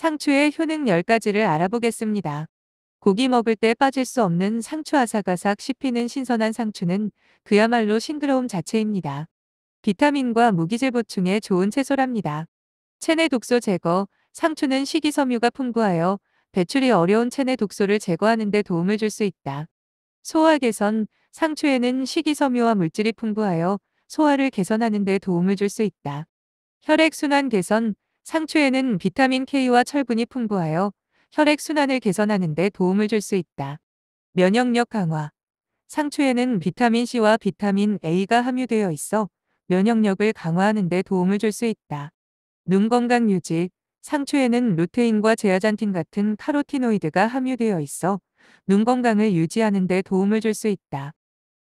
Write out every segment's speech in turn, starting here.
상추의 효능 10가지를 알아보겠습니다. 고기 먹을 때 빠질 수 없는 상추 아삭아삭 씹히는 신선한 상추는 그야말로 싱그러움 자체입니다. 비타민과 무기질 보충에 좋은 채소랍니다. 체내 독소 제거, 상추는 식이섬유가 풍부하여 배출이 어려운 체내 독소를 제거하는 데 도움을 줄 수 있다. 소화 개선, 상추에는 식이섬유와 물질이 풍부하여 소화를 개선하는 데 도움을 줄 수 있다. 혈액순환 개선, 상추에는 비타민 K와 철분이 풍부하여 혈액순환을 개선하는 데 도움을 줄 수 있다. 면역력 강화 상추에는 비타민C와 비타민 A가 함유되어 있어 면역력을 강화하는 데 도움을 줄 수 있다. 눈 건강 유지 상추에는 루테인과 제아잔틴 같은 카로티노이드가 함유되어 있어 눈 건강을 유지하는 데 도움을 줄 수 있다.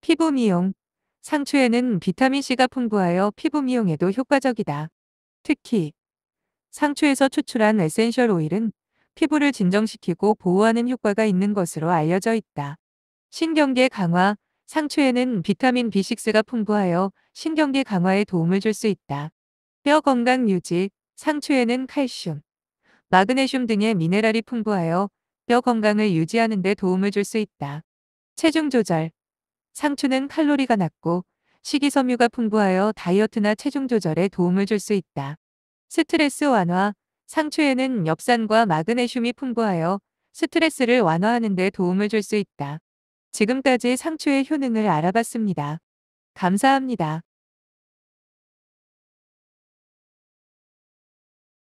피부 미용 상추에는 비타민C가 풍부하여 피부 미용에도 효과적이다. 특히 상추에서 추출한 에센셜 오일은 피부를 진정시키고 보호하는 효과가 있는 것으로 알려져 있다. 신경계 강화, 상추에는 비타민 B6가 풍부하여 신경계 강화에 도움을 줄 수 있다. 뼈 건강 유지, 상추에는 칼슘, 마그네슘 등의 미네랄이 풍부하여 뼈 건강을 유지하는 데 도움을 줄 수 있다. 체중 조절, 상추는 칼로리가 낮고 식이섬유가 풍부하여 다이어트나 체중 조절에 도움을 줄 수 있다. 스트레스 완화, 상추에는 엽산과 마그네슘이 풍부하여 스트레스를 완화하는 데 도움을 줄 수 있다. 지금까지 상추의 효능을 알아봤습니다. 감사합니다.